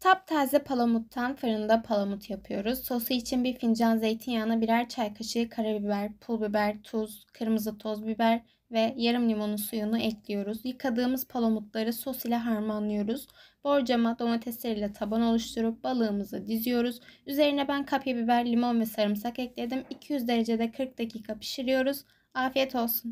Taptaze palamuttan fırında palamut yapıyoruz. Sosu için bir fincan zeytinyağına birer çay kaşığı karabiber, pul biber, tuz, kırmızı toz biber ve yarım limonun suyunu ekliyoruz. Yıkadığımız palamutları sos ile harmanlıyoruz. Borcama domatesleriyle taban oluşturup balığımızı diziyoruz. Üzerine ben kapya biber, limon ve sarımsak ekledim. 200 derecede 40 dakika pişiriyoruz. Afiyet olsun.